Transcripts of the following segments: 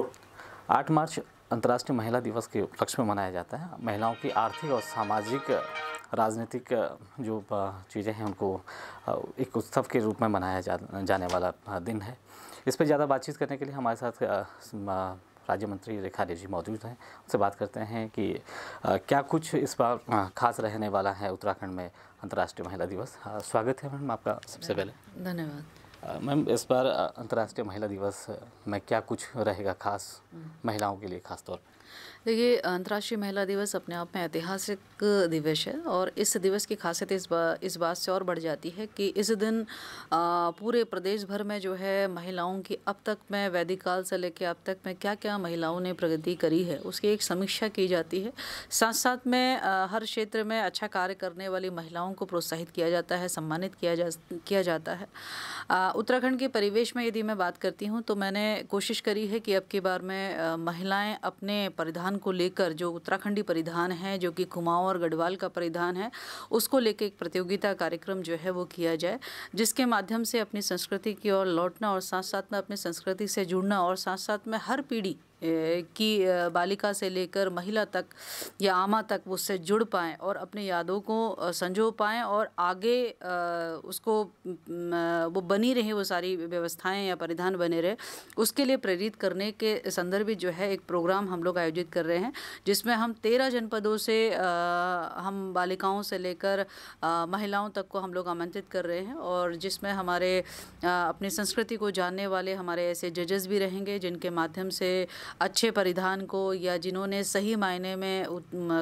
आठ मार्च अंतर्राष्ट्रीय महिला दिवस के उपलक्ष्य में मनाया जाता है महिलाओं की आर्थिक और सामाजिक राजनीतिक जो चीज़ें हैं उनको एक उत्सव के रूप में मनाया जा, जाने वाला दिन है इस पर ज़्यादा बातचीत करने के लिए हमारे साथ राज्य मंत्री रेखा रेजी मौजूद हैं उनसे बात करते हैं कि क्या कुछ इस बार खास रहने वाला है उत्तराखंड में अंतर्राष्ट्रीय महिला दिवस स्वागत है मैडम आपका सबसे पहले धन्यवाद मैम इस बार अंतर्राष्ट्रीय महिला दिवस में क्या कुछ रहेगा खास महिलाओं के लिए खास तौर पर देखिए अंतर्राष्ट्रीय महिला दिवस अपने आप में ऐतिहासिक दिवस है और इस दिवस की खासियत इस बा, इस बात से और बढ़ जाती है कि इस दिन आ, पूरे प्रदेश भर में जो है महिलाओं की अब तक में वैदिक काल से लेकर अब तक में क्या क्या महिलाओं ने प्रगति करी है उसकी एक समीक्षा की जाती है साथ साथ में आ, हर क्षेत्र में अच्छा कार्य करने वाली महिलाओं को प्रोत्साहित किया जाता है सम्मानित किया जा किया जाता है उत्तराखंड के परिवेश में यदि मैं बात करती हूँ तो मैंने कोशिश करी है कि अब की बार में महिलाएँ अपने परिधान को लेकर जो उत्तराखंडी परिधान है जो कि कुमाऊँ और गढ़वाल का परिधान है उसको लेकर एक प्रतियोगिता कार्यक्रम जो है वो किया जाए जिसके माध्यम से अपनी संस्कृति की ओर लौटना और साथ साथ में अपनी संस्कृति से जुड़ना और साथ साथ में हर पीढ़ी की बालिका से लेकर महिला तक या आमा तक उससे जुड़ पाएँ और अपने यादों को संजो पाएँ और आगे उसको वो बनी रहे वो सारी व्यवस्थाएं या परिधान बने रहे उसके लिए प्रेरित करने के में जो है एक प्रोग्राम हम लोग आयोजित कर रहे हैं जिसमें हम तेरह जनपदों से हम बालिकाओं से लेकर महिलाओं तक को हम लोग आमंत्रित कर रहे हैं और जिसमें हमारे अपनी संस्कृति को जानने वाले हमारे ऐसे जजेस भी रहेंगे जिनके माध्यम से अच्छे परिधान को या जिन्होंने सही मायने में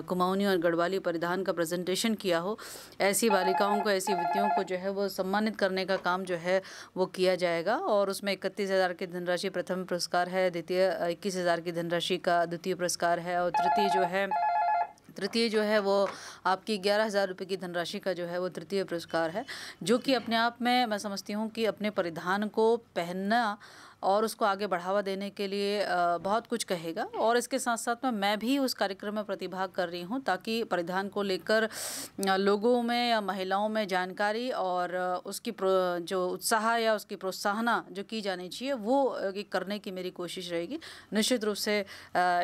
कुमाऊनी और गढ़वाली परिधान का प्रेजेंटेशन किया हो ऐसी बालिकाओं को ऐसी वित्तियों को जो है वो सम्मानित करने का काम जो है वो किया जाएगा और उसमें इकतीस हज़ार की धनराशि प्रथम पुरस्कार है द्वितीय इक्कीस हज़ार की धनराशि का द्वितीय पुरस्कार है और तृतीय जो है तृतीय जो है वो आपकी ग्यारह हज़ार रुपये की धनराशि का जो है वो तृतीय पुरस्कार है जो कि अपने आप में मैं समझती हूँ कि अपने परिधान को पहनना और उसको आगे बढ़ावा देने के लिए बहुत कुछ कहेगा और इसके साथ साथ में मैं भी उस कार्यक्रम में प्रतिभाग कर रही हूँ ताकि परिधान को लेकर लोगों में या महिलाओं में जानकारी और उसकी जो उत्साह या उसकी प्रोत्साहना जो की जानी चाहिए वो करने की मेरी कोशिश रहेगी निश्चित रूप से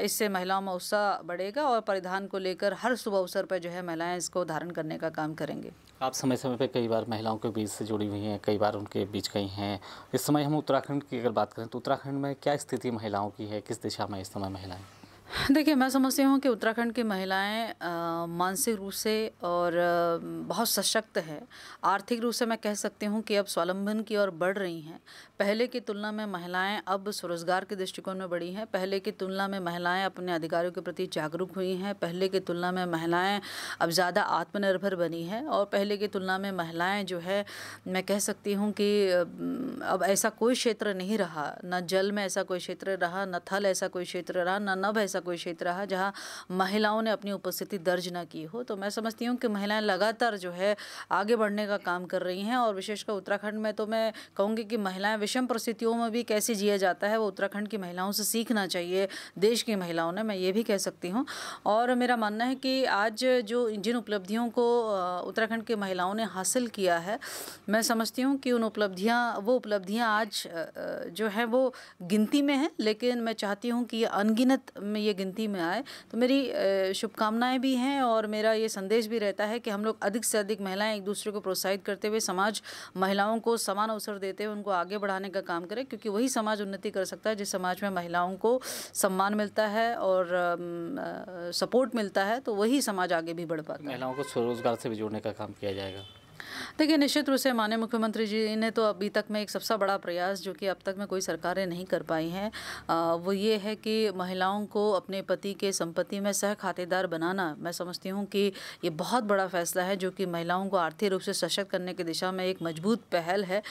इससे महिलाओं में उत्साह बढ़ेगा और परिधान को लेकर हर शुभ अवसर पर जो है महिलाएं इसको धारण करने का काम करेंगे आप समय समय पर कई बार महिलाओं के बीच से जुड़ी हुई हैं कई बार उनके बीच गई हैं इस समय हम उत्तराखंड की अगर बात बात करें तो उत्तराखंड में क्या स्थिति महिलाओं की है किस दिशा में इस समय महिलाएं देखिए मैं समझती हूँ कि उत्तराखंड की महिलाएं मानसिक रूप से और आ, बहुत सशक्त है आर्थिक रूप से मैं कह सकती हूँ कि अब स्वावलंबन की ओर बढ़ रही हैं पहले की तुलना में महिलाएं अब स्वरोजगार के दृष्टिकोण में बढ़ी हैं पहले की तुलना में महिलाएं अपने अधिकारों के प्रति जागरूक हुई हैं पहले की तुलना में महिलाएँ अब ज़्यादा आत्मनिर्भर बनी है और पहले की तुलना में महिलाएँ जो है मैं कह सकती हूँ कि अब ऐसा कोई क्षेत्र नहीं रहा न जल में ऐसा कोई क्षेत्र रहा न थल ऐसा कोई क्षेत्र रहा न नभ ऐसा ऐसा कोई क्षेत्र रहा जहाँ महिलाओं ने अपनी उपस्थिति दर्ज ना की हो तो मैं समझती हूँ कि महिलाएं लगातार जो है आगे बढ़ने का काम कर रही हैं और विशेषकर उत्तराखंड में तो मैं कहूँगी कि महिलाएं विषम परिस्थितियों में भी कैसे जिया जाता है वो उत्तराखंड की महिलाओं से सीखना चाहिए देश की महिलाओं ने मैं ये भी कह सकती हूँ और मेरा मानना है कि आज जो जिन उपलब्धियों को उत्तराखंड की महिलाओं ने हासिल किया है मैं समझती हूँ कि उन उपलब्धियाँ वो उपलब्धियाँ आज जो है वो गिनती में हैं लेकिन मैं चाहती हूँ कि अनगिनत में ये गिनती में आए तो मेरी शुभकामनाएं भी हैं और मेरा ये संदेश भी रहता है कि हम लोग अधिक से अधिक महिलाएं एक दूसरे को प्रोत्साहित करते हुए समाज महिलाओं को समान अवसर देते हुए उनको आगे बढ़ाने का काम करें क्योंकि वही समाज उन्नति कर सकता है जिस समाज में महिलाओं को सम्मान मिलता है और सपोर्ट मिलता है तो वही समाज आगे भी बढ़ पाता है महिलाओं को स्वरोजगार से भी जोड़ने का काम किया जाएगा देखिए निश्चित रूप से माननीय मुख्यमंत्री जी ने तो अभी तक में एक सबसे बड़ा प्रयास जो कि अब तक में कोई सरकारें नहीं कर पाई हैं वो ये है कि महिलाओं को अपने पति के संपत्ति में सह खातेदार बनाना मैं समझती हूँ कि ये बहुत बड़ा फैसला है जो कि महिलाओं को आर्थिक रूप से सशक्त करने की दिशा में एक मजबूत पहल है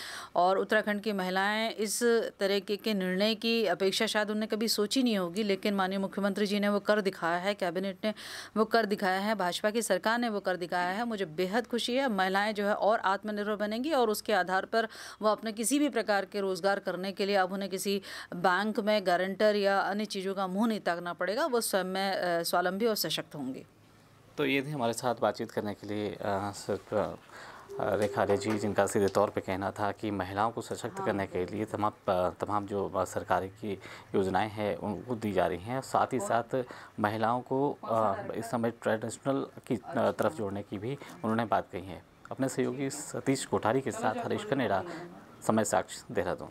और उत्तराखंड की महिलाएँ इस तरीके के निर्णय की अपेक्षा शायद उन्हें कभी सोची नहीं होगी लेकिन माननीय मुख्यमंत्री जी ने वो कर दिखाया है कैबिनेट ने वो कर दिखाया है भाजपा की सरकार ने वो कर दिखाया है मुझे बेहद खुशी है महिलाएँ जो है और आत्मनिर्भर बनेंगी और उसके आधार पर वह अपने किसी भी प्रकार के रोज़गार करने के लिए अब उन्हें किसी बैंक में गारंटर या अन्य चीज़ों का मुँह नहीं ताकना पड़ेगा वो स्वयं में स्वावलंबी और सशक्त होंगे तो ये थी हमारे साथ बातचीत करने के लिए सिर्फ रेखा रे जी जिनका सीधे तौर पे कहना था कि महिलाओं को सशक्त हाँ। करने के लिए तमाम तमाम जो सरकारी की योजनाएं हैं उनको दी जा रही हैं साथ ही साथ महिलाओं को इस समय ट्रेडिशनल की अच्छा। तरफ जोड़ने की भी उन्होंने बात कही है अपने सहयोगी सतीश कोठारी के साथ हरीश कनेरा समय साक्ष देहरादून